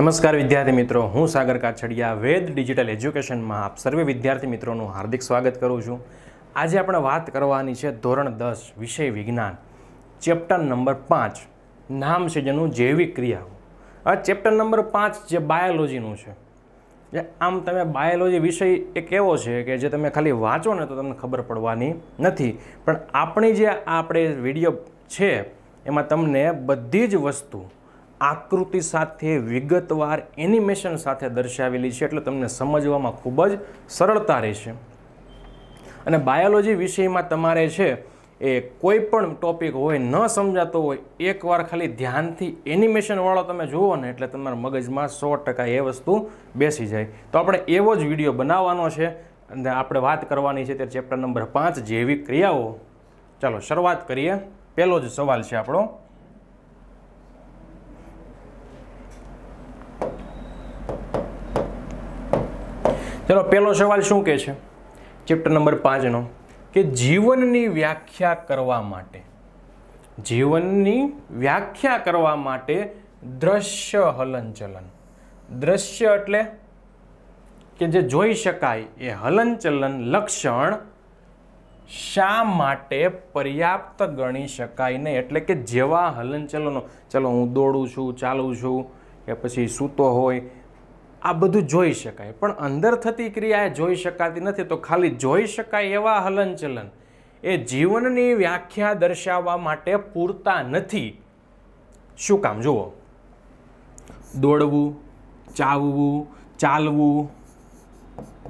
નમસ્કાર વિદ્યાર્થી મિત્રો હું સાગર કાછડિયા વેદ ડિજિટલ એજ્યુકેશનમાં આપ સર્વે વિદ્યાર્થી મિત્રોનું હાર્દિક સ્વાગત કરું છું આજે આપણે વાત કરવાની છે ધોરણ દસ વિષય વિજ્ઞાન ચેપ્ટર નંબર પાંચ નામ છે જેનું જૈવિક ક્રિયાઓ આ ચેપ્ટર નંબર પાંચ જે બાયોલોજીનું છે જે આમ તમે બાયોલોજી વિષય એક એવો છે કે જે તમે ખાલી વાંચો ને તો તમને ખબર પડવાની નથી પણ આપણી જે આપણે વિડીયો છે એમાં તમને બધી જ વસ્તુ આકૃતિ સાથે વિગતવાર એનિમેશન સાથે દર્શાવેલી છે એટલે તમને સમજવામાં ખૂબ જ સરળતા રહેશે અને બાયોલોજી વિષયમાં તમારે છે એ કોઈ પણ ટોપિક હોય ન સમજાતો હોય એકવાર ખાલી ધ્યાનથી એનિમેશનવાળો તમે જુઓ ને એટલે તમારા મગજમાં સો ટકા એ વસ્તુ બેસી જાય તો આપણે એવો જ વિડીયો બનાવવાનો છે અને આપણે વાત કરવાની છે ત્યારે ચેપ્ટર નંબર પાંચ જૈવિક ક્રિયાઓ ચાલો શરૂઆત કરીએ પહેલો જ સવાલ છે આપણો ચલો પહેલો સવાલ શું કહે છે ચેપ્ટર નંબર પાંચનો કે જીવનની વ્યાખ્યા કરવા માટે જીવનની વ્યાખ્યા કરવા માટે દ્રશ્ય હલનચલન દ્રશ્ય એટલે કે જે જોઈ શકાય એ હલનચલન લક્ષણ શા માટે પર્યાપ્ત ગણી શકાય નહીં એટલે કે જેવા હલનચલનો ચલો હું દોડું છું ચાલું છું કે પછી સૂતો હોય આ બધું જોઈ શકાય પણ અંદર થતી ક્રિયા જોઈ શકાતી નથી તો ખાલી જોઈ શકાય એવા હલનચલન એ જીવનની વ્યાખ્યા દર્શાવવા માટે પૂરતા નથી શું કામ જુઓ દોડવું ચાવવું ચાલવું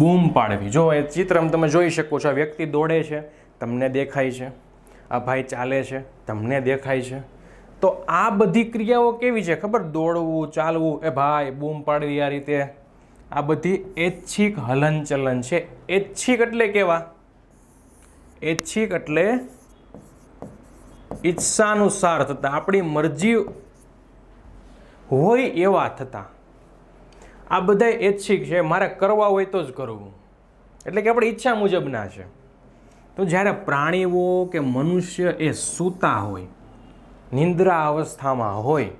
બૂમ પાડવી જો એ ચિત્ર તમે જોઈ શકો છો આ વ્યક્તિ દોડે છે તમને દેખાય છે આ ભાઈ ચાલે છે તમને દેખાય છે તો આ બધી ક્રિયાઓ કેવી છે ખબર દોડવું ચાલવું એ ભાઈ બૂમ પાડવી આ રીતે આ બધી ઐચ્છિક હલનચલન છે ઐચ્છિક એટલે કેવા ઐચ્છિક એટલે ઈચ્છાનુસાર થતાં આપણી મરજી હોય એવા થતા આ બધા ઐચ્છિક છે મારે કરવા હોય તો જ કરવું એટલે કે આપણી ઈચ્છા મુજબના છે તો જ્યારે પ્રાણીઓ કે મનુષ્ય એ સૂતા હોય નિંદ્રા અવસ્થામાં હોય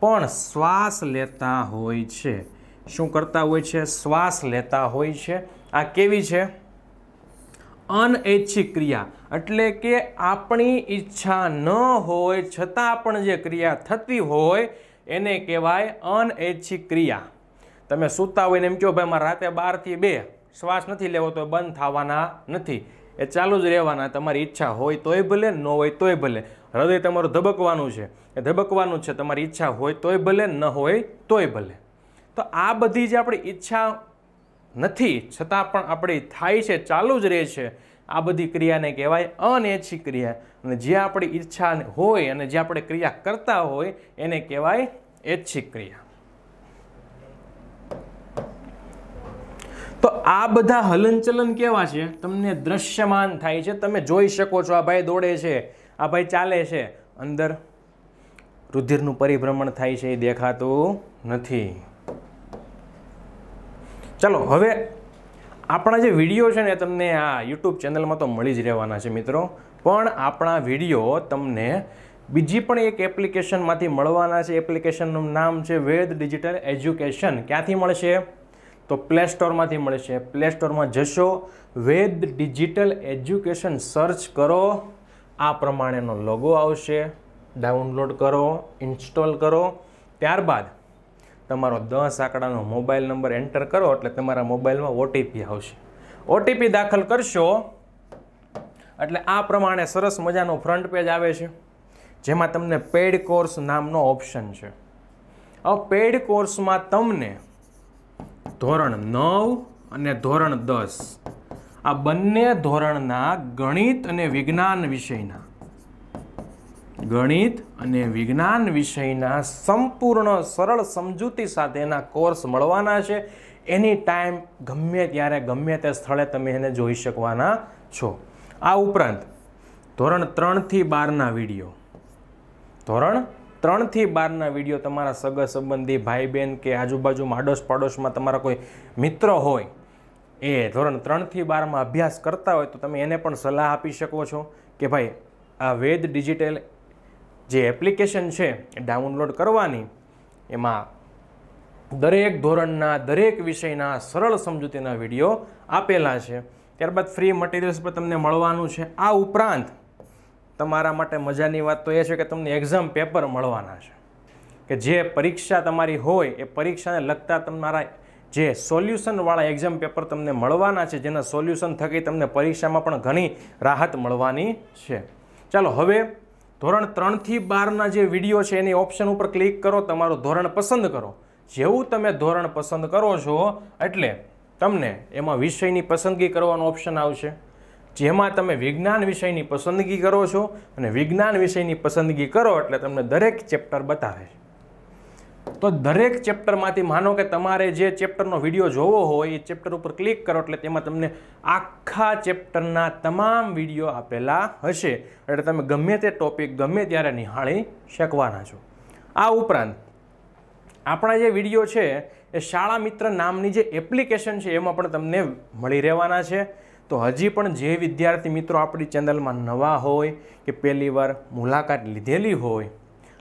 પણ શ્વાસ લેતા હોય છે શું કરતા હોય છે શ્વાસ લેતા હોય છે આ કેવી છે અનૈચ્છિક ક્રિયા એટલે કે આપણી ઈચ્છા ન હોય છતાં પણ જે ક્રિયા થતી હોય એને કહેવાય અનૈચ્છિક ક્રિયા તમે સૂતા હોય ને એમ કહો ભાઈ મારે રાતે બારથી બે શ્વાસ નથી લેવો તો બંધ થવાના નથી એ ચાલુ જ રહેવાના તમારી ઈચ્છા હોય તોય ભલે ન હોય તોય ભલે હૃદય તમારું ધબકવાનું છે એ ધબકવાનું છે તમારી ઈચ્છા હોય તોય ભલે ન હોય તોય ભલે તો આ બધી જે આપણી ઈચ્છા નથી છતાં પણ આપણી થાય છે ચાલુ જ રહે છે આ બધી ક્રિયાને કહેવાય અનૈચ્છિક ક્રિયા અને જે આપણી ઈચ્છા હોય અને જે આપણે ક્રિયા કરતા હોય એને કહેવાય ઐચ્છિક ક્રિયા તો આ બધા હલનચલન કેવા છે તમને દ્રશ્યમાન થાય છે તમે જોઈ શકો છો આ ભાઈ દોડે છે આ ભાઈ ચાલે છે અંદર રુધિરનું પરિભ્રમણ થાય છે એ દેખાતું નથી ચાલો હવે આપણા જે વિડીયો છે ને તમને આ યુટ્યુબ ચેનલમાં તો મળી જ રહેવાના છે મિત્રો પણ આપણા વિડીયો તમને બીજી પણ એક એપ્લિકેશનમાંથી મળવાના છે એપ્લિકેશનનું નામ છે વેદ ડિજિટલ એજ્યુકેશન ક્યાંથી મળશે તો પ્લે સ્ટોરમાંથી મળશે પ્લે સ્ટોરમાં જશો વેદ ડિજિટલ એજ્યુકેશન સર્ચ કરો આ પ્રમાણેનો લોગો આવશે ડાઉનલોડ કરો ઇન્સ્ટોલ કરો ત્યારબાદ તમારો દસ આંકડાનો મોબાઈલ નંબર એન્ટર કરો એટલે તમારા મોબાઈલમાં ઓટીપી આવશે ઓટીપી દાખલ કરશો એટલે આ પ્રમાણે સરસ મજાનો ફ્રન્ટ પેજ આવે છે જેમાં તમને પેઈડ કોર્સ નામનો ઓપ્શન છે હવે પેડ કોર્સમાં તમને ધોરણ નવ અને ધોરણ દસ આ બંને ધોરણના ગણિત અને વિજ્ઞાન વિષયના ગણિત અને વિજ્ઞાન વિષયના સંપૂર્ણ સરળ સમજૂતી સાથેના કોર્સ મળવાના છે એની ટાઈમ ગમે ત્યારે ગમે તે સ્થળે તમે એને જોઈ શકવાના છો આ ઉપરાંત ધોરણ ત્રણથી બારના વિડીયો ધોરણ ત્રણથી બારના વિડીયો તમારા સગા સંબંધી ભાઈ બહેન કે આજુબાજુ આડોશ પાડોશમાં તમારા કોઈ મિત્ર હોય એ ધોરણ ત્રણથી બારમાં અભ્યાસ કરતા હોય તો તમે એને પણ સલાહ આપી શકો છો કે ભાઈ આ વેદ ડિજિટલ જે એપ્લિકેશન છે એ ડાઉનલોડ કરવાની એમાં દરેક ધોરણના દરેક વિષયના સરળ સમજૂતીના વિડીયો આપેલા છે ત્યારબાદ ફ્રી મટીરિયલ્સ પર તમને મળવાનું છે આ ઉપરાંત તમારા માટે મજાની વાત તો એ છે કે તમને એક્ઝામ પેપર મળવાના છે કે જે પરીક્ષા તમારી હોય એ પરીક્ષાને લગતા તમારા જે સોલ્યુશનવાળા એક્ઝામ પેપર તમને મળવાના છે જેના સોલ્યુશન થકી તમને પરીક્ષામાં પણ ઘણી રાહત મળવાની છે ચાલો હવે ધોરણ ત્રણથી બારના જે વિડીયો છે એની ઓપ્શન ઉપર ક્લિક કરો તમારું ધોરણ પસંદ કરો જેવું તમે ધોરણ પસંદ કરો છો એટલે તમને એમાં વિષયની પસંદગી કરવાનો ઓપ્શન આવશે જેમાં તમે વિજ્ઞાન વિષયની પસંદગી કરો છો અને વિજ્ઞાન વિષયની પસંદગી કરો એટલે તમને દરેક ચેપ્ટર બતાવે છે તો દરેક ચેપ્ટરમાંથી માનો કે તમારે જે ચેપ્ટરનો વિડીયો જોવો હોય એ ચેપ્ટર ઉપર ક્લિક કરો એટલે તેમાં તમને આખા ચેપ્ટરના તમામ વિડીયો આપેલા હશે એટલે તમે ગમે તે ટોપિક ગમે ત્યારે નિહાળી શકવાના છો આ ઉપરાંત આપણા જે વિડીયો છે એ શાળા મિત્ર નામની જે એપ્લિકેશન છે એમાં પણ તમને મળી રહેવાના છે તો હજી પણ જે વિદ્યાર્થી મિત્રો આપણી ચેનલમાં નવા હોય કે પહેલી વાર મુલાકાત લીધેલી હોય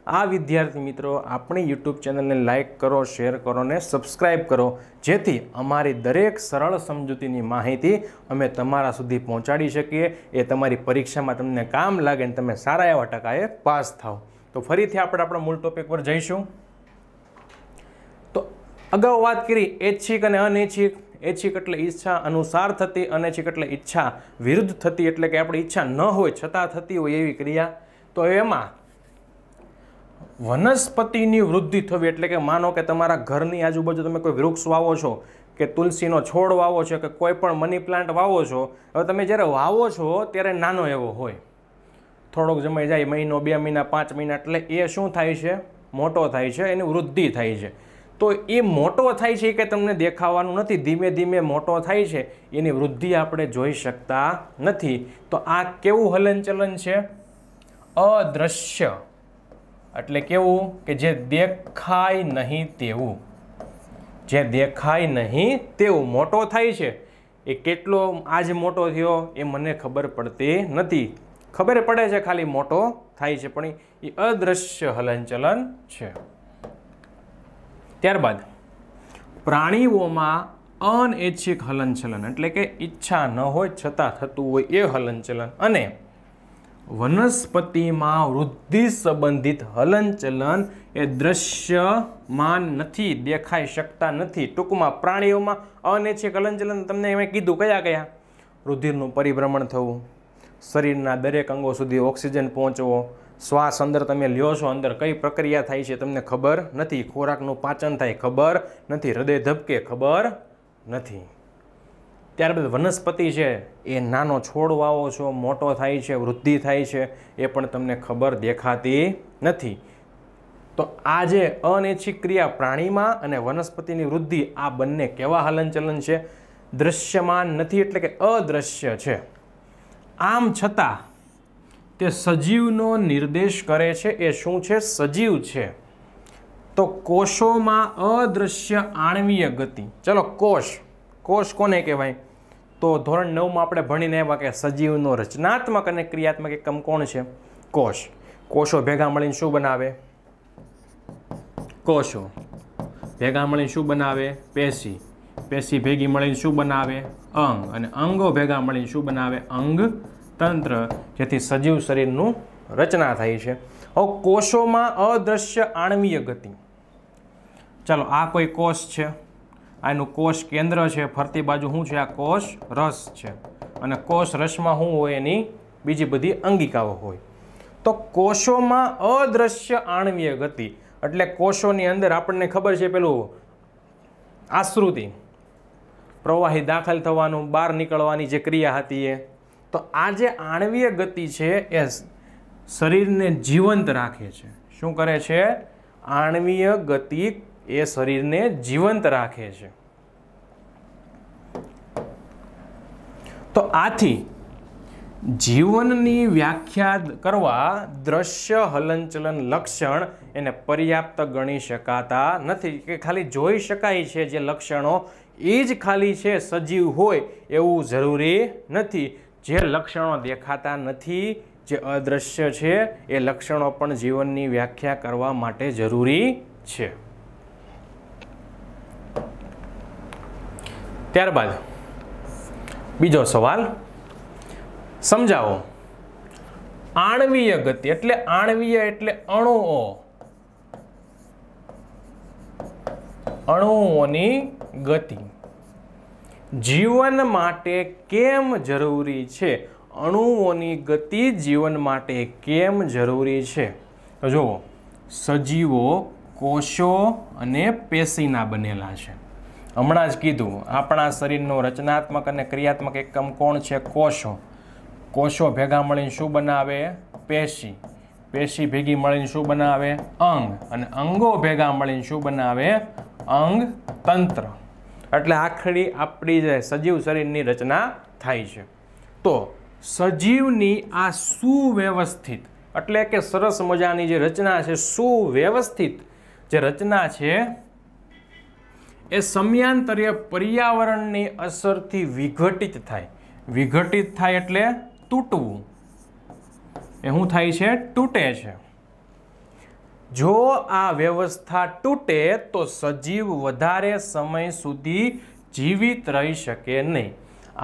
આ વિદ્યાર્થી મિત્રો આપણી યુટ્યુબ ચેનલને લાઇક કરો શેર કરો ને સબસ્ક્રાઈબ કરો જેથી અમારી દરેક સરળ સમજૂતીની માહિતી અમે તમારા સુધી પહોંચાડી શકીએ એ તમારી પરીક્ષામાં તમને કામ લાગે ને તમે સારા એવા ટકાએ પાસ થાઓ તો ફરીથી આપણે આપણા મૂળ ટોપિક પર જઈશું તો અગાઉ વાત કરી ઐચ્છિક અને અનૈચ્છિક ઐચ્છિક એટલે ઈચ્છા અનુસાર થતી અનૈચ્છિક એટલે ઈચ્છા વિરુદ્ધ થતી એટલે કે આપણી ઈચ્છા ન હોય છતાં થતી હોય એવી ક્રિયા તો એમાં વનસ્પતિની વૃદ્ધિ થવી એટલે કે માનો કે તમારા ઘરની આજુબાજુ તમે કોઈ વૃક્ષ વાવો છો કે તુલસીનો છોડ વાવો છો કે કોઈ પણ મની પ્લાન્ટ વાવો છો હવે તમે જ્યારે વાવો છો ત્યારે નાનો એવો હોય થોડોક જમાઈ જાય મહિનો બે મહિના પાંચ મહિના એટલે એ શું થાય છે મોટો થાય છે એની વૃદ્ધિ થાય છે તો એ મોટો થાય છે કે તમને દેખાવાનું નથી ધીમે ધીમે મોટો થાય છે એની વૃદ્ધિ આપણે જોઈ શકતા નથી તો આ કેવું હલનચલન છે અદૃશ્ય એટલે કેવું કે જે દેખાય નહીં તેવું જે દેખાય નહીં તેવું મોટો થાય છે એ કેટલો આજ મોટો થયો એ મને ખબર પડતી નથી ખબર પડે છે ખાલી મોટો થાય છે પણ એ અદૃશ્ય હલનચલન છે ત્યારબાદ પ્રાણીઓમાં અનૈચ્છિક હલનચલન એટલે કે ઈચ્છા ન હોય છતાં થતું હોય એ હલનચલન અને વનસ્પતિમાં વૃદ્ધિ સંબંધિત હલનચલન એ દ્રશ્યમાન નથી દેખાઈ શકતા નથી ટૂંકમાં પ્રાણીઓમાં અનૈચ્છિક હલનચલન તમને એમ કીધું કયા કયા રુધિરનું પરિભ્રમણ થવું શરીરના દરેક અંગો સુધી ઓક્સિજન પહોંચવો શ્વાસ અંદર તમે લ્યો છો અંદર કઈ પ્રક્રિયા થાય છે તમને ખબર નથી ખોરાકનું પાચન થાય ખબર નથી હૃદય ધબકે ખબર નથી ત્યારબાદ વનસ્પતિ છે એ નાનો છોડ વાવો છો મોટો થાય છે વૃદ્ધિ થાય છે એ પણ તમને ખબર દેખાતી નથી તો આ જે અનૈચ્છિક ક્રિયા પ્રાણીમાં અને વનસ્પતિની વૃદ્ધિ આ બંને કેવા હલનચલન છે દૃશ્યમાન નથી એટલે કે અદૃશ્ય છે આમ છતાં તે સજીવનો નિર્દેશ કરે છે એ શું છે સજીવ છે તો કોષોમાં અદૃશ્ય આણવીય ગતિ ચલો કોષ કોષ કોને કહેવાય તો ધોરણ નવમાં આપણે ભણીને આવ્યા કે સજીવનો રચનાત્મક અને ક્રિયાત્મક એકમ કોણ છે કોષ કોષો ભેગા મળીને શું બનાવે કોષો ભેગા મળીને શું બનાવે પેશી પેશી ભેગી મળીને શું બનાવે અંગ અને અંગો ભેગા મળીને શું બનાવે અંગ તંત્ર જેથી સજીવ શરીરનું રચના થાય છે હવે કોષોમાં અદ્રશ્ય આણવીય ગતિ ચાલો આ કોઈ કોષ છે આનું કોષ કેન્દ્ર છે ફરતી બાજુ શું છે આ કોષ રસ છે અને કોષ રસમાં શું હોય એની બીજી બધી અંગિકાઓ હોય તો કોષોમાં અદ્રશ્ય આણવીય ગતિ એટલે કોષોની અંદર આપણને ખબર છે પેલું આશ્રુતિ પ્રવાહી દાખલ થવાનું બહાર નીકળવાની જે ક્રિયા હતી એ તો આ જે આણવીય ગતિ છે એ શરીરને જીવંત રાખે છે શું કરે છે આણવીય ગતિ એ શરીરને જીવંત રાખે છે તો આથી જીવનની વ્યાખ્યા કરવા દ્રશ્ય હલનચલન લક્ષણ એને પર્યાપ્ત ગણી શકાતા નથી કે ખાલી જોઈ શકાય છે જે લક્ષણો એ જ ખાલી છે સજીવ હોય એવું જરૂરી નથી જે લક્ષણો દેખાતા નથી જે અદૃશ્ય છે એ લક્ષણો પણ જીવનની વ્યાખ્યા કરવા માટે જરૂરી છે ત્યારબાદ બીજો સવાલ સમજાવો આણવીય ગતિ એટલે આણવીય એટલે અણુઓ અણુઓની ગતિ જીવન માટે કેમ જરૂરી છે અણુઓની ગતિ જીવન માટે કેમ જરૂરી છે જુઓ સજીવો કોષો અને પેશીના બનેલા છે હમણાં જ કીધું આપણા શરીરનું રચનાત્મક અને ક્રિયાત્મક એકમ કોણ છે કોષો કોષો ભેગા મળીને શું બનાવે પેશી પેશી ભેગી મળીને શું બનાવે અંગ અને અંગો ભેગા મળીને શું બનાવે અંગ તંત્ર એટલે આખરી આપણી જે સજીવ શરીરની રચના થાય છે તો સજીવની આ સુવ્યવસ્થિત એટલે કે સરસ મજાની જે રચના છે સુવ્યવસ્થિત જે રચના છે એ સમયાંતરે પર્યાવરણની અસરથી વિઘટિત થાય વિઘટિત થાય એટલે તૂટવું એ શું થાય છે તૂટે છે જો આ વ્યવસ્થા તૂટે તો સજીવ વધારે સમય સુધી જીવિત રહી શકે નહીં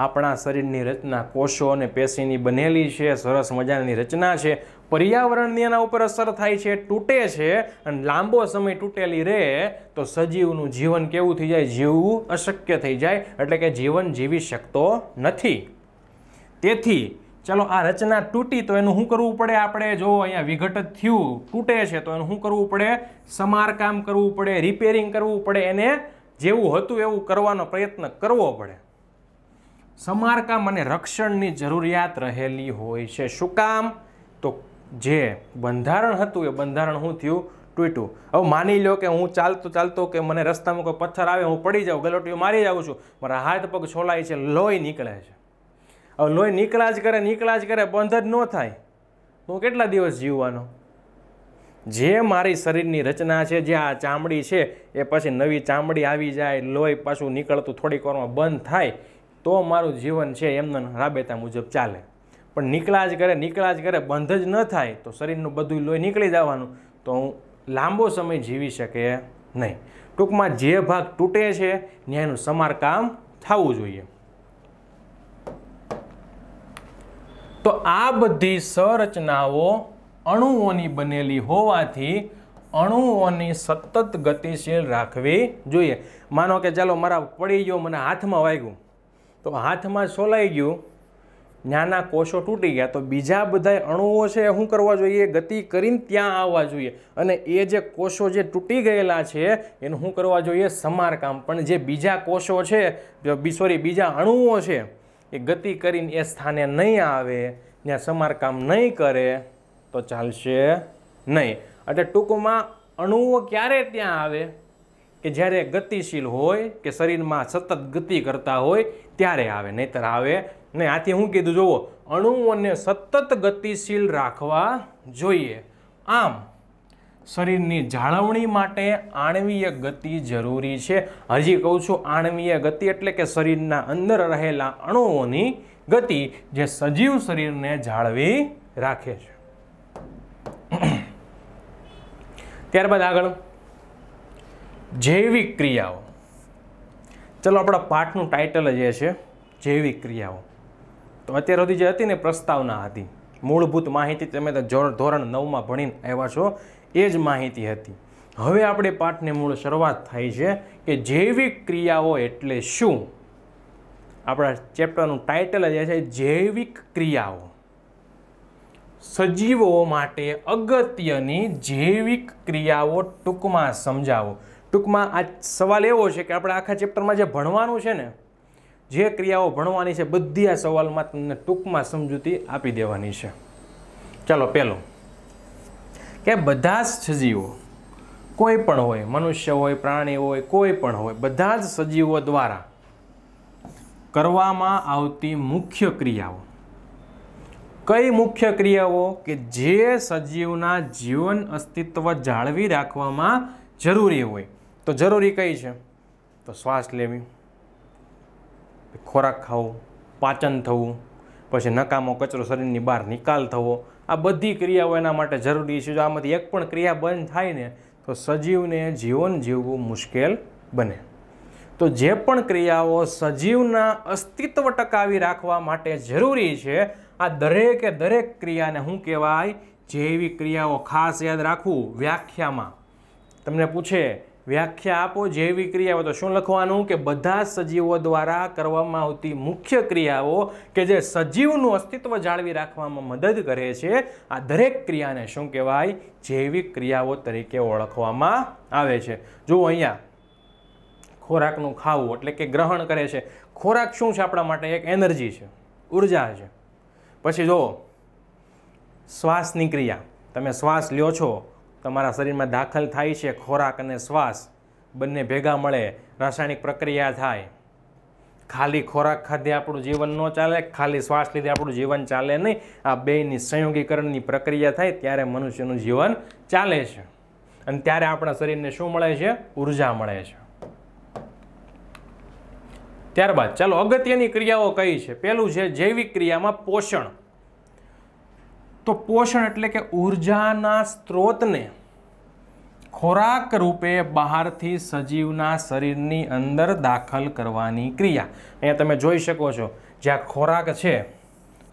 આપણા શરીરની રચના કોષો અને પેશીની બનેલી છે સરસ મજાની રચના છે પર્યાવરણની એના ઉપર અસર થાય છે તૂટે છે અને લાંબો સમય તૂટેલી રહે તો સજીવનું જીવન કેવું થઈ જાય જીવવું અશક્ય થઈ જાય એટલે કે જીવન જીવી શકતો નથી તેથી ચાલો આ રચના તૂટી તો એનું શું કરવું પડે આપણે જો અહીંયા વિઘટન થયું તૂટે છે તો એનું શું કરવું પડે સમારકામ કરવું પડે રિપેરિંગ કરવું પડે એને જેવું હતું એવું કરવાનો પ્રયત્ન કરવો પડે સમારકામ અને રક્ષણની જરૂરિયાત રહેલી હોય છે શું કામ તો જે બંધારણ હતું એ બંધારણ શું થયું તૂટ્યું હવે માની લો કે હું ચાલતો ચાલતો કે મને રસ્તામાં કોઈ પથ્થર આવે હું પડી જાઉં ગલોટીઓ મારી જાઉં છું મારા હાથ પગ છોલાય છે લોહી નીકળે છે હવે લોહી નીકળા જ કરે નીકળા જ કરે બંધ જ ન થાય હું કેટલા દિવસ જીવવાનો જે મારી શરીરની રચના છે જે આ ચામડી છે એ પછી નવી ચામડી આવી જાય લોહી પાછું નીકળતું થોડીક વારમાં બંધ થાય તો મારું જીવન છે એમના રાબેતા મુજબ ચાલે પણ નીકળ્યા જ કરે નીકળ્યા જ કરે બંધ જ ન થાય તો શરીરનું બધું લોહી નીકળી જવાનું તો હું લાંબો સમય જીવી શકે નહીં ટૂંકમાં જે ભાગ તૂટે છે ન્યાયનું સમારકામ થવું જોઈએ તો આ બધી સંરચનાઓ અણુઓની બનેલી હોવાથી અણુઓની સતત ગતિશીલ રાખવી જોઈએ માનો કે ચાલો મારા પડી ગયો મને હાથમાં વાગ્યું તો હાથમાં સોલાઈ ગયું નાના કોષો તૂટી ગયા તો બીજા બધા અણુઓ છે શું કરવા જોઈએ ગતિ કરીને ત્યાં આવવા જોઈએ અને એ જે કોષો જે તૂટી ગયેલા છે એને શું કરવા જોઈએ સમારકામ પણ જે બીજા કોષો છે જો સોરી બીજા અણુઓ છે એ ગતિ કરીને એ સ્થાને નહીં આવે ત્યાં સમારકામ નહીં કરે તો ચાલશે નહીં એટલે ટૂંકમાં અણુઓ ક્યારે ત્યાં આવે કે જ્યારે ગતિશીલ હોય કે શરીરમાં સતત ગતિ કરતા હોય ત્યારે આવે નહીંતર આવે નહીં આથી હું કીધું જુઓ અણુઓને સતત ગતિશીલ રાખવા જોઈએ આમ શરીરની જાળવણી માટે આણવીય ગતિ જરૂરી છે હજી કહું છું આણવીય ગતિ એટલે કે શરીરના અંદર રહેલા અણુઓની ગતિ જે સજીવ શરીરને જાળવી રાખે છે ત્યારબાદ આગળ જૈવિક ક્રિયાઓ ચલો આપણા પાઠનું ટાઇટલ જ એ છે જૈવિક ક્રિયાઓ તો અત્યાર સુધી જે હતી ને પ્રસ્તાવના હતી મૂળભૂત માહિતી તમે ધોરણ નવમાં ભણીને આવ્યા છો એ જ માહિતી હતી હવે આપણે પાઠની મૂળ શરૂઆત થાય છે કે જૈવિક ક્રિયાઓ એટલે શું આપણા ચેપ્ટરનું ટાઇટલ જે છે જૈવિક ક્રિયાઓ સજીવો માટે અગત્યની જૈવિક ક્રિયાઓ ટૂંકમાં સમજાવો ટૂંકમાં આ સવાલ એવો છે કે આપણે આખા ચેપ્ટરમાં જે ભણવાનું છે ને જે ક્રિયાઓ ભણવાની છે બધી આ સવાલમાં તમને ટૂંકમાં સમજૂતી આપી દેવાની છે ચાલો પહેલું કે બધા જ સજીવો કોઈ પણ હોય મનુષ્ય હોય પ્રાણી હોય કોઈ પણ હોય બધા જ સજીવો દ્વારા કરવામાં આવતી મુખ્ય ક્રિયાઓ કઈ મુખ્ય ક્રિયાઓ કે જે સજીવના જીવન અસ્તિત્વ જાળવી રાખવામાં જરૂરી હોય તો જરૂરી કઈ છે તો શ્વાસ લેવી ખોરાક ખાવું પાચન થવું પછી નકામો કચરો શરીરની બહાર નિકાલ થવો આ બધી ક્રિયાઓ એના માટે જરૂરી છે જો આમાંથી એક પણ ક્રિયા બંધ થાય ને તો સજીવને જીવન જીવવું મુશ્કેલ બને તો જે પણ ક્રિયાઓ સજીવના અસ્તિત્વ ટકાવી રાખવા માટે જરૂરી છે આ દરેકે દરેક ક્રિયાને શું કહેવાય જેવી ક્રિયાઓ ખાસ યાદ રાખવું વ્યાખ્યામાં તમને પૂછે વ્યાખ્યા આપો જૈવિક ક્રિયાઓ તો શું લખવાનું કે બધા સજીવો દ્વારા કરવામાં આવતી મુખ્ય ક્રિયાઓ કે જે સજીવનું અસ્તિત્વ જાળવી રાખવામાં મદદ કરે છે આ દરેક ક્રિયાને શું કહેવાય જૈવિક ક્રિયાઓ તરીકે ઓળખવામાં આવે છે જુઓ અહીંયા ખોરાકનું ખાવું એટલે કે ગ્રહણ કરે છે ખોરાક શું છે આપણા માટે એક એનર્જી છે ઉર્જા છે પછી જુઓ શ્વાસની ક્રિયા તમે શ્વાસ લ્યો છો તમારા શરીરમાં દાખલ થાય છે ખોરાક અને શ્વાસ બંને ભેગા મળે રાસાયણિક પ્રક્રિયા થાય ખાલી ખોરાક ખાધે આપણું જીવન ન ચાલે ખાલી શ્વાસ લીધે આપણું જીવન ચાલે નહીં આ બેની સંયોગીકરણની પ્રક્રિયા થાય ત્યારે મનુષ્યનું જીવન ચાલે છે અને ત્યારે આપણા શરીરને શું મળે છે ઉર્જા મળે છે ત્યારબાદ ચાલો અગત્યની ક્રિયાઓ કઈ છે પહેલું છે જૈવિક ક્રિયામાં પોષણ તો પોષણ એટલે કે ઉર્જાના સ્ત્રોતને ખોરાક રૂપે બહારથી સજીવના શરીરની અંદર દાખલ કરવાની ક્રિયા અહીંયા તમે જોઈ શકો છો જ્યાં ખોરાક છે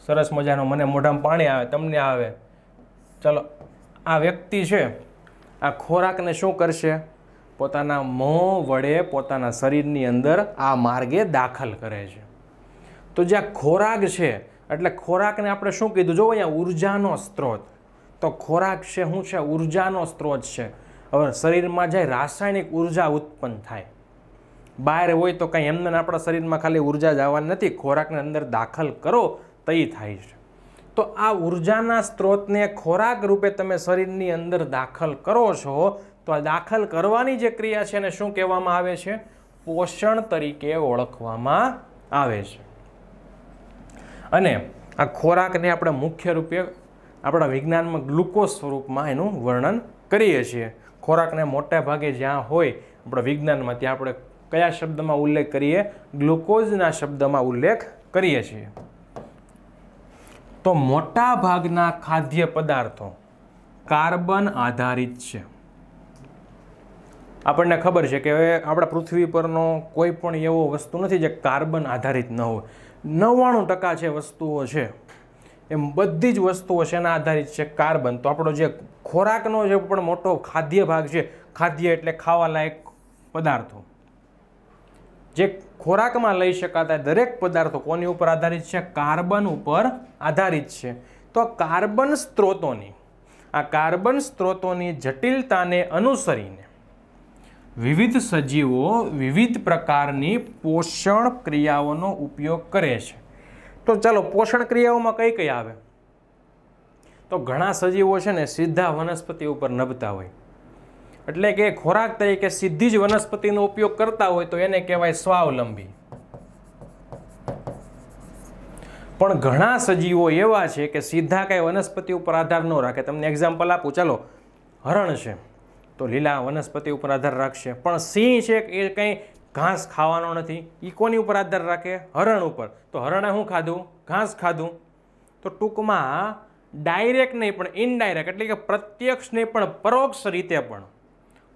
સરસ મજાનો મને મોઢામાં પાણી આવે તમને આવે ચલો આ વ્યક્તિ છે આ ખોરાકને શું કરશે પોતાના મોં વડે પોતાના શરીરની અંદર આ માર્ગે દાખલ કરે છે તો જ્યાં ખોરાક છે એટલે ખોરાકને આપણે શું કીધું જો અહીંયા ઉર્જાનો સ્ત્રોત તો ખોરાક છે શું છે ઉર્જાનો સ્ત્રોત છે હવે શરીરમાં જાય રાસાયણિક ઉર્જા ઉત્પન્ન થાય બહાર હોય તો કાંઈ એમને આપણા શરીરમાં ખાલી ઉર્જા જ નથી ખોરાકને અંદર દાખલ કરો તો થાય છે તો આ ઉર્જાના સ્ત્રોતને ખોરાક રૂપે તમે શરીરની અંદર દાખલ કરો છો તો આ દાખલ કરવાની જે ક્રિયા છે એને શું કહેવામાં આવે છે પોષણ તરીકે ઓળખવામાં આવે છે અને આ ખોરાકને આપણે મુખ્ય રૂપે આપણા વિજ્ઞાનમાં ગ્લુકોઝ સ્વરૂપમાં એનું વર્ણન કરીએ છીએ ખોરાકને મોટે ભાગે જ્યાં હોય આપણા વિજ્ઞાનમાં ત્યાં આપણે કયા શબ્દમાં ઉલ્લેખ કરીએ ગ્લુકોઝના શબ્દમાં ઉલ્લેખ કરીએ છીએ તો મોટાભાગના ખાદ્ય પદાર્થો કાર્બન આધારિત છે આપણને ખબર છે કે હવે આપણા પૃથ્વી પરનો કોઈ પણ એવો વસ્તુ નથી જે કાર્બન આધારિત ન હોય નવ્વાણું ટકા છે વસ્તુઓ છે એમ બધી જ વસ્તુઓ શેના આધારિત છે કાર્બન તો આપણો જે ખોરાકનો જે પણ મોટો ખાદ્ય ભાગ છે ખાદ્ય એટલે ખાવાલાયક પદાર્થો જે ખોરાકમાં લઈ શકાતા દરેક પદાર્થો કોની ઉપર આધારિત છે કાર્બન ઉપર આધારિત છે તો કાર્બન સ્ત્રોતોની આ કાર્બન સ્ત્રોતોની જટિલતાને અનુસરીને વિવિધ સજીવો વિવિધ પ્રકારની પોષણ ક્રિયાઓનો ઉપયોગ કરે છે તો ચાલો પોષણ ક્રિયાઓમાં કઈ કઈ આવે તો ઘણા સજીવો છે ને સીધા વનસ્પતિ ઉપર નભતા હોય એટલે કે ખોરાક તરીકે સીધી જ વનસ્પતિનો ઉપયોગ કરતા હોય તો એને કહેવાય સ્વાવલંબી પણ ઘણા સજીવો એવા છે કે સીધા કાંઈ વનસ્પતિ ઉપર આધાર ન રાખે તમને એક્ઝામ્પલ આપું ચાલો હરણ છે તો લીલા વનસ્પતિ ઉપર આધાર રાખશે પણ સિંહ છે એ કંઈ ઘાસ ખાવાનો નથી એ કોની ઉપર આધાર રાખે હરણ ઉપર તો હરણે હું ખાધું ઘાસ ખાધું તો ટૂંકમાં ડાયરેક્ટ નહીં પણ ઇનડાયરેક્ટ એટલે કે પ્રત્યક્ષ નહીં પણ પરોક્ષ રીતે પણ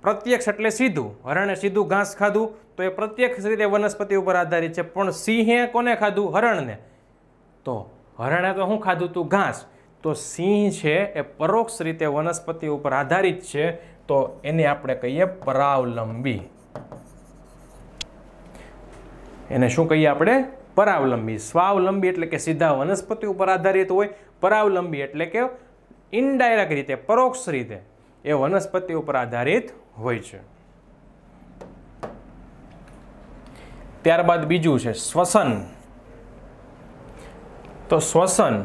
પ્રત્યક્ષ એટલે સીધું હરણે સીધું ઘાસ ખાધું તો એ પ્રત્યક્ષ રીતે વનસ્પતિ ઉપર આધારિત છે પણ સિંહે કોને ખાધું હરણને તો હરણે તો શું ખાધું તું ઘાસ તો સિંહ છે એ પરોક્ષ રીતે વનસ્પતિ ઉપર આધારિત છે તો એને આપણે કહીએ પરાવલંબી એને શું કહીએ આપણે પરાવલંબી સ્વાવલંબી એટલે કે સીધા વનસ્પતિ ઉપર આધારિત હોય પરાવલંબી એટલે કે ઇનડાયરેક્ટ રીતે પરોક્ષ રીતે એ વનસ્પતિ ઉપર આધારિત હોય છે ત્યારબાદ બીજું છે શ્વસન તો શ્વસન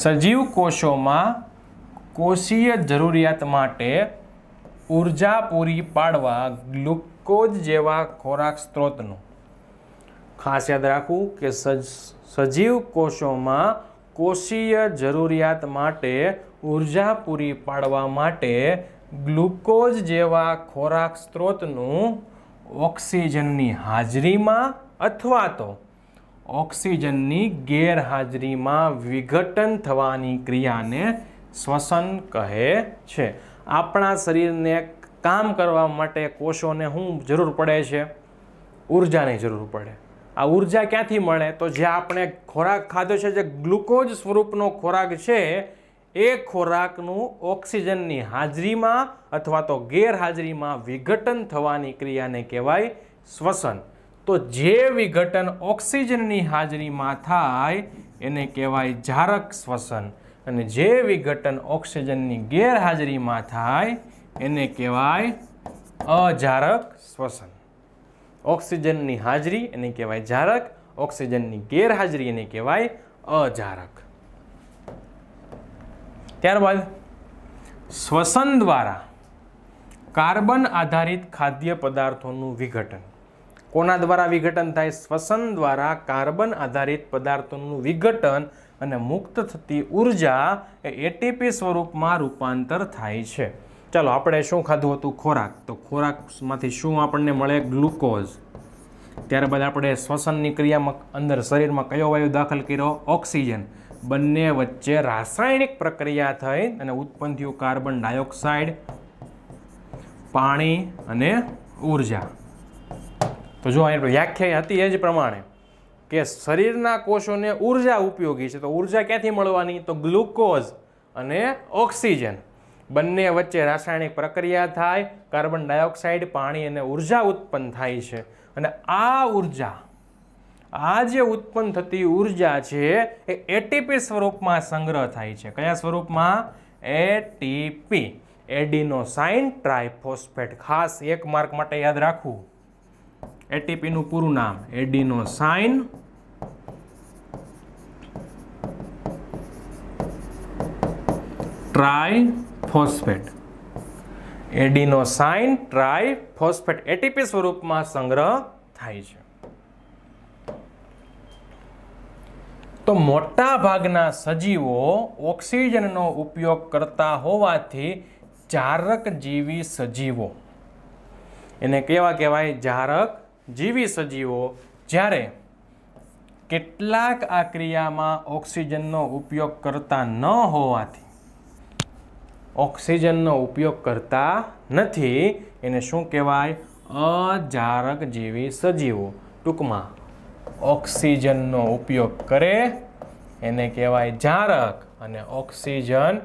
સજીવ કોષોમાં કોષીય જરૂરિયાત માટે ઉર્જા પૂરી પાડવા ગ્લુકોઝ જેવા ખોરાક સ્ત્રોતનું ખાસ યાદ રાખવું કે સજીવ કોષોમાં કોષીય જરૂરિયાત માટે ઉર્જા પૂરી પાડવા માટે ગ્લુકોઝ જેવા ખોરાક સ્ત્રોતનું ઓક્સિજનની હાજરીમાં અથવા તો ઓક્સિજનની ગેરહાજરીમાં વિઘટન થવાની ક્રિયાને શ્વસન કહે છે આપણા શરીરને કામ કરવા માટે કોષોને શું જરૂર પડે છે ઉર્જાની જરૂર પડે આ ઉર્જા ક્યાંથી મળે તો જે આપણે ખોરાક ખાધો છે જે ગ્લુકોઝ સ્વરૂપનો ખોરાક છે એ ખોરાકનું ઓક્સિજનની હાજરીમાં અથવા તો ગેરહાજરીમાં વિઘટન થવાની ક્રિયાને કહેવાય શ્વસન તો જે વિઘટન ઓક્સિજનની હાજરીમાં થાય એને કહેવાય જારક શ્વસન અને જે વિઘટન ઓક્સિજનની ગેરહાજરીમાં થાય એને કહેવાય અજારક શ્વસન ઓક્સિજનની હાજરી એને કહેવાય જારક ઓક્સિજનની ગેરહાજરી એને કહેવાય અજારક ત્યારબાદ શ્વસન દ્વારા કાર્બન આધારિત ખાદ્ય પદાર્થોનું વિઘટન કોના દ્વારા વિઘટન થાય શ્વસન દ્વારા કાર્બન આધારિત પદાર્થોનું વિઘટન અને મુક્ત થતી ઉર્જા એ એટીપી સ્વરૂપમાં રૂપાંતર થાય છે ચાલો આપણે શું ખાધું હતું ખોરાક તો ખોરાકમાંથી શું આપણને મળે ગ્લુકોઝ ત્યારબાદ આપણે શ્વસનની ક્રિયામાં અંદર શરીરમાં કયો વાયુ દાખલ કર્યો ઓક્સિજન બંને વચ્ચે રાસાયણિક પ્રક્રિયા થઈ અને ઉત્પન્ન થયું કાર્બન ડાયોક્સાઇડ પાણી અને ઉર્જા તો જો અહીં વ્યાખ્યા હતી એ જ પ્રમાણે કે શરીરના કોષોને ઉર્જા ઉપયોગી છે તો ઉર્જા ક્યાંથી મળવાની તો ગ્લુકોઝ અને ઓક્સિજન બંને વચ્ચે રાસાયણિક પ્રક્રિયા થાય કાર્બન ડાયોક્સાઇડ પાણી અને ઉર્જા ઉત્પન્ન થાય છે અને આ ઉર્જા આ જે ઉત્પન્ન થતી ઉર્જા છે એ એટીપી સ્વરૂપમાં સંગ્રહ થાય છે કયા સ્વરૂપમાં એટીપી એડિનોસાઇન ટ્રાયફોસ્ફેટ ખાસ એક માર્ક માટે યાદ રાખવું એટીપીનું પૂરું નામ adenosine triphosphate adenosine triphosphate ATP સ્વરૂપમાં સંગ્રહ થાય છે તો મોટા ભાગના સજીવો ઓક્સિજનનો ઉપયોગ કરતા હોવાથી જારક જીવી સજીવો એને કેવા કહેવાય જારક જીવી સજીવો જ્યારે કેટલાક આ ક્રિયામાં ઓક્સિજનનો ઉપયોગ કરતા ન હોવાથી ઓક્સિજનનો ઉપયોગ કરતા નથી એને શું કહેવાય અજારક જેવી સજીવો ટૂંકમાં ઓક્સિજનનો ઉપયોગ કરે એને કહેવાય જારક અને ઓક્સિજન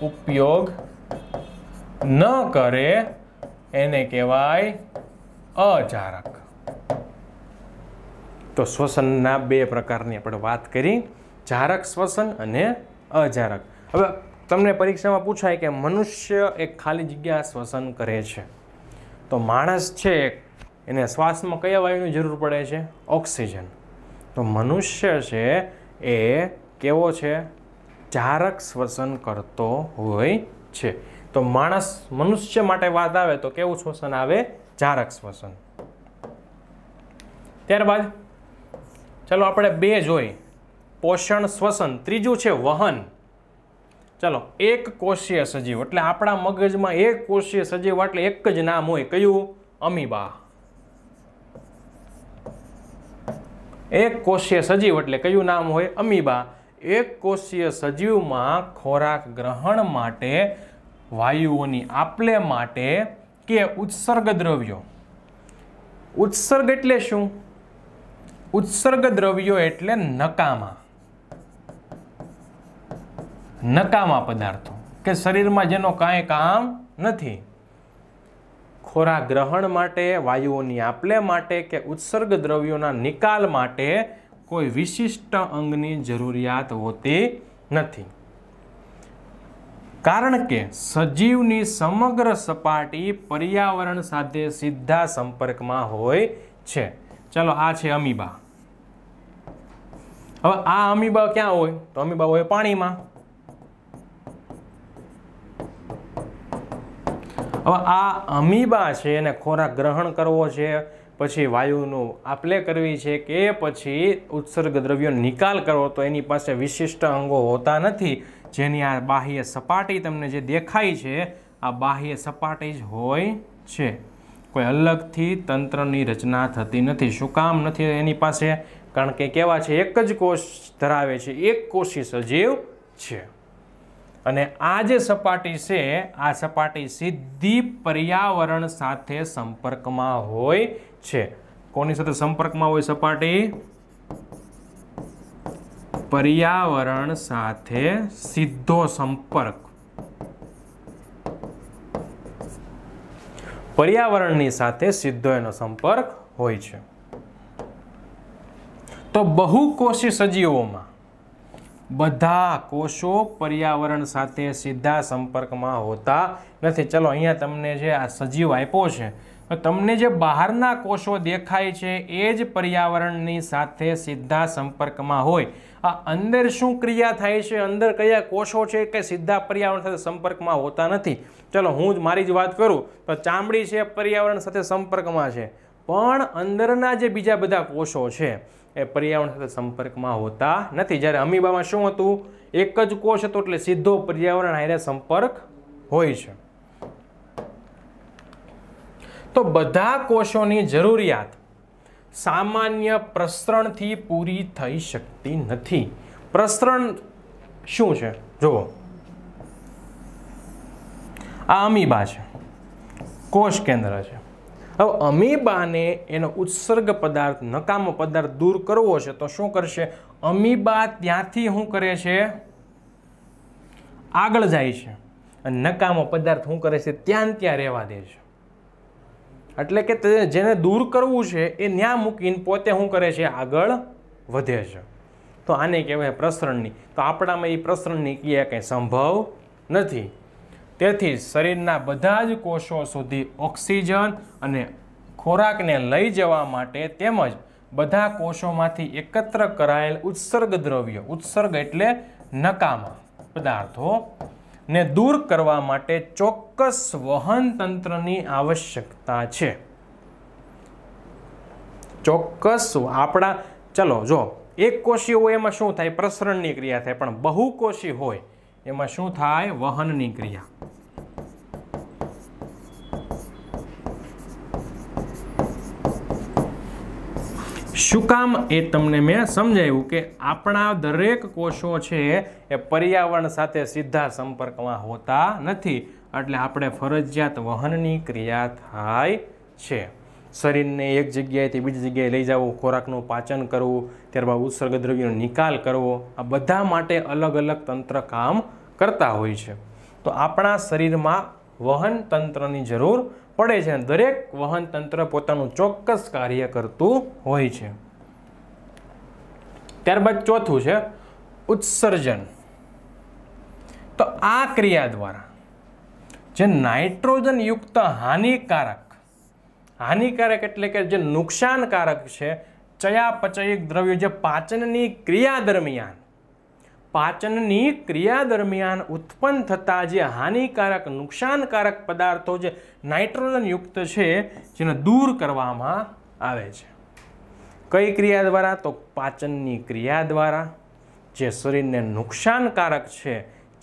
ઉપયોગ ન કરે એને કહેવાય અચારક તો શ્વસનના બે પ્રકારની આપણે વાત કરી જારક શ્વસન અને અજારક હવે તમને પરીક્ષામાં પૂછાય કે મનુષ્ય એક ખાલી જગ્યા શ્વસન કરે છે તો માણસ છે એને શ્વાસમાં કયા વાયુની જરૂર પડે છે ઓક્સિજન તો મનુષ્ય છે એ કેવો છે જારક શ્વસન કરતો હોય છે તો માણસ મનુષ્ય માટે વાત આવે તો કેવું શ્વસન આવે જારક શ્વસન ત્યારબાદ ચાલો આપણે બે જોઈ પોષણ શ્વસન ત્રીજું છે વહન ચાલો એક કોષીય સજીવ એટલે આપણા મગજમાં એક કોષીય સજીવ એટલે એક જ નામ હોય કયું અમીબા એક કોષીય સજીવ એટલે કયું નામ હોય અમીબા એક કોષીય સજીવમાં ખોરાક ગ્રહણ માટે વાયુઓની આપલે માટે કે ઉત્સર્ગ દ્રવ્યો ઉત્સર્ગ એટલે શું ઉત્સર્ગ દ્રવ્યો એટલે નકામા નકામા પદાર્થો કે શરીરમાં જેનો કાંઈ કામ નથી ખોરાક ગ્રહણ માટે વાયુઓની આપલે માટે કે ઉત્સર્ગ દ્રવ્યોના નિકાલ માટે કોઈ વિશિષ્ટ અંગની જરૂરિયાત હોતી નથી કારણ કે સજીવની સમગ્ર સપાટી પર્યાવરણ સાથે સીધા સંપર્કમાં હોય છે ચલો આ છે અમીબા હવે આ અમીબા ક્યાં હોય તો અમીબા હોય પાણીમાં હવે આ અમીબા છે એને ખોરાક ગ્રહણ કરવો છે પછી વાયુનું આપલે કરવી છે કે પછી ઉત્સર્ગ દ્રવ્યો નિકાલ કરવો તો એની પાસે વિશિષ્ટ અંગો હોતા નથી જેની આ બાહ્ય સપાટી તમને જે દેખાય છે આ બાહ્ય સપાટી જ હોય છે કોઈ અલગથી તંત્રની રચના થતી નથી શું કામ નથી એની પાસે કારણ કે કેવા છે એક જ કોષ ધરાવે છે એક કોષી સજીવ છે અને આ જે સપાટી છે આ સપાટી સીધી પર્યાવરણ સાથે સંપર્કમાં હોય છે કોની સાથે સંપર્કમાં હોય સપાટી પર્યાવરણ સાથે સીધો સંપર્ક પર્યાવરણની સાથે સીધો એનો સંપર્ક હોય છે તો બહુ બહુકોષી સજીવોમાં બધા કોષો પર્યાવરણ સાથે સીધા સંપર્કમાં હોતા નથી ચલો અહીંયા તમને જે આ સજીવ આપ્યો છે તમને જે બહારના કોષો દેખાય છે એ જ પર્યાવરણની સાથે સીધા સંપર્કમાં હોય આ અંદર શું ક્રિયા થાય છે અંદર કયા કોષો છે કે સીધા પર્યાવરણ સાથે સંપર્કમાં હોતા નથી ચલો હું જ મારી જ વાત કરું તો ચામડી છે પર્યાવરણ સાથે સંપર્કમાં છે પણ અંદરના જે બીજા બધા કોષો છે એ પર્યાવરણ સાથે સંપર્કમાં હોતા નથી જ્યારે અમીબામાં શું હતું એક જ કોષ હતો એટલે સીધો પર્યાવરણ હારે સંપર્ક હોય છે તો બધા કોષોની જરૂરિયાત સામાન્ય પ્રસરણથી પૂરી થઈ શકતી નથી પ્રસરણ શું છે જુઓ આ અમીબા છે કોષ કેન્દ્ર છે હવે અમીબાને એનો ઉત્સર્ગ પદાર્થ નકામો પદાર્થ દૂર કરવો છે તો શું કરશે અમીબા ત્યાંથી શું કરે છે આગળ જાય છે અને નકામો પદાર્થ શું કરે છે ત્યાં ત્યાં રહેવા દે છે એટલે કે જેને દૂર કરવું છે એ ન્યા મૂકીને પોતે શું કરે છે આગળ વધે છે તો આને કહેવાય પ્રસરણની તો આપણામાં એ પ્રસરણની ક્રિયા કંઈ સંભવ નથી તેથી શરીરના બધા જ કોષો સુધી ઓક્સિજન અને ખોરાકને લઈ જવા માટે તેમજ બધા કોષોમાંથી એકત્ર કરાયેલ ઉત્સર્ગ દ્રવ્ય ઉત્સર્ગ એટલે નકામા પદાર્થો ને દૂર કરવા માટે ચોક્કસ વહન તંત્રની આવશ્યકતા છે ચોક્કસ આપણા ચલો જો એક કોશી હોય એમાં શું થાય પ્રસરણની ક્રિયા થાય પણ બહુ બહુકોશી હોય એમાં શું થાય વહનની ક્રિયા શું કામ એ તમને મેં સમજાવ્યું કે આપણા દરેક કોષો છે એ પર્યાવરણ સાથે સીધા સંપર્કમાં હોતા નથી એટલે આપણે ફરજિયાત વહનની ક્રિયા થાય છે શરીરને એક જગ્યાએથી બીજી જગ્યાએ લઈ જવું ખોરાકનું પાચન કરવું ત્યારબાદ ઉત્સર્ગ દ્રવ્યનો નિકાલ કરવો આ બધા માટે અલગ અલગ તંત્ર કામ કરતા હોય છે તો આપણા શરીરમાં વહન તંત્રની જરૂર પડે છે અને દરેક વહન તંત્ર પોતાનું ચોક્કસ કાર્ય કરતું હોય છે ત્યારબાદ ચોથું છે ઉત્સર્જન તો આ ક્રિયા દ્વારા જે નાઇટ્રોજનયુક્ત હાનિકારક હાનિકારક એટલે કે જે નુકસાનકારક છે ચયાપચયિક દ્રવ્યો જે પાચનની ક્રિયા દરમિયાન પાચનની ક્રિયા દરમિયાન ઉત્પન્ન થતા જે હાનિકારક નુકસાનકારક પદાર્થો જે નાઇટ્રોજનયુક્ત છે જેને દૂર કરવામાં આવે છે કઈ ક્રિયા દ્વારા તો પાચનની ક્રિયા દ્વારા જે શરીરને નુકસાનકારક છે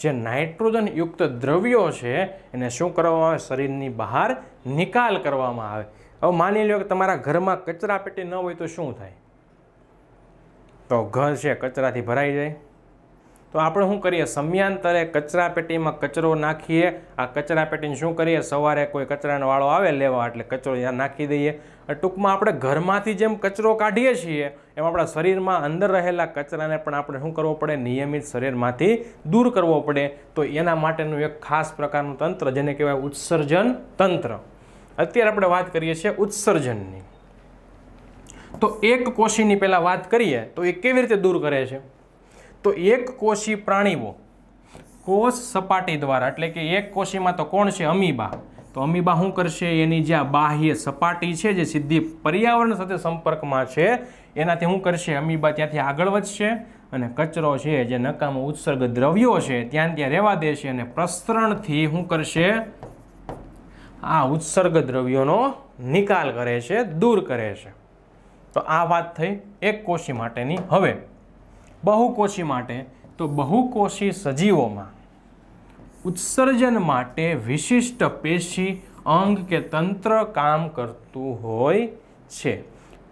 જે નાઇટ્રોજનયુક્ત દ્રવ્યો છે એને શું કરવામાં આવે શરીરની બહાર નિકાલ કરવામાં આવે હવે માની લો કે તમારા ઘરમાં કચરા પેટી ન હોય તો શું થાય તો ઘર છે કચરાથી ભરાઈ જાય તો આપણે શું કરીએ સમયાંતરે કચરાપેટીમાં કચરો નાખીએ આ કચરાપેટીને શું કરીએ સવારે કોઈ કચરાનો વાળો આવે લેવા એટલે કચરો ત્યાં નાખી દઈએ ટૂંકમાં આપણે ઘરમાંથી જેમ કચરો કાઢીએ છીએ એમ આપણા શરીરમાં અંદર રહેલા કચરાને પણ આપણે શું કરવો પડે નિયમિત શરીરમાંથી દૂર કરવો પડે તો એના માટેનું એક ખાસ પ્રકારનું તંત્ર જેને કહેવાય ઉત્સર્જન તંત્ર અત્યારે આપણે વાત કરીએ છીએ ઉત્સર્જનની તો એક કોશીની પહેલાં વાત કરીએ તો એ કેવી રીતે દૂર કરે છે તો એક કોષી પ્રાણીઓ કોષ સપાટી દ્વારા એટલે કે એક કોષીમાં તો કોણ છે અમીબા તો અમીબા શું કરશે એની જે આ બાહ્ય સપાટી છે જે સીધી પર્યાવરણ સાથે સંપર્કમાં છે એનાથી શું કરશે અમીબા ત્યાંથી આગળ વધશે અને કચરો છે જે નકામો ઉત્સર્ગ દ્રવ્યો છે ત્યાં ત્યાં રહેવા દેશે અને પ્રસરણથી શું કરશે આ ઉત્સર્ગ દ્રવ્યોનો નિકાલ કરે છે દૂર કરે છે તો આ વાત થઈ એક કોષી માટેની હવે બહુકોષી માટે તો બહુકોશી સજીવોમાં ઉત્સર્જન માટે વિશિષ્ટ પેશી અંગ કે તંત્ર કામ કરતું હોય છે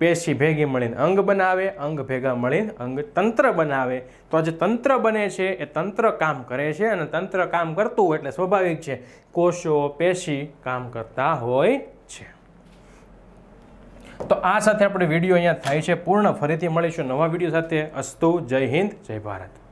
પેશી ભેગી મળીને અંગ બનાવે અંગ ભેગા મળીને અંગ તંત્ર બનાવે તો આ જે તંત્ર બને છે એ તંત્ર કામ કરે છે અને તંત્ર કામ કરતું હોય એટલે સ્વાભાવિક છે કોષો પેશી કામ કરતા હોય તો આ સાથે આપણે વિડીયો અહીંયા થાય છે પૂર્ણ ફરીથી મળીશું નવા વિડીયો સાથે અસ્તુ જય હિન્દ જય ભારત